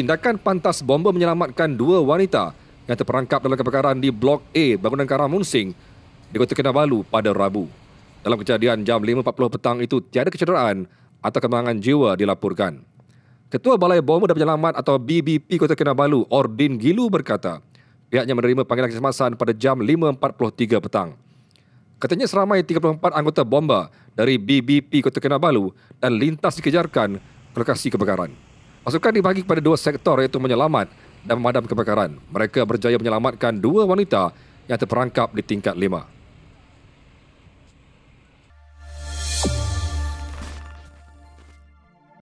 tindakan pantas bomba menyelamatkan dua wanita yang terperangkap dalam kebakaran di Blok A Bangunan Karamunsing di Kota Kinabalu pada Rabu. Dalam kejadian jam 5.40 petang itu tiada kecederaan atau kemalangan jiwa dilaporkan. Ketua Balai Bomba dan Penyelamat atau BBP Kota Kinabalu, Ordin Gilu berkata, pihaknya menerima panggilan kesemasan pada jam 5.43 petang. Katanya seramai 34 anggota bomba dari BBP Kota Kinabalu dan lintas dikejarkan ke lokasi kebakaran. Pasukan dibagi kepada dua sektor iaitu menyelamat dan memadam kebakaran. Mereka berjaya menyelamatkan dua wanita yang terperangkap di tingkat lima.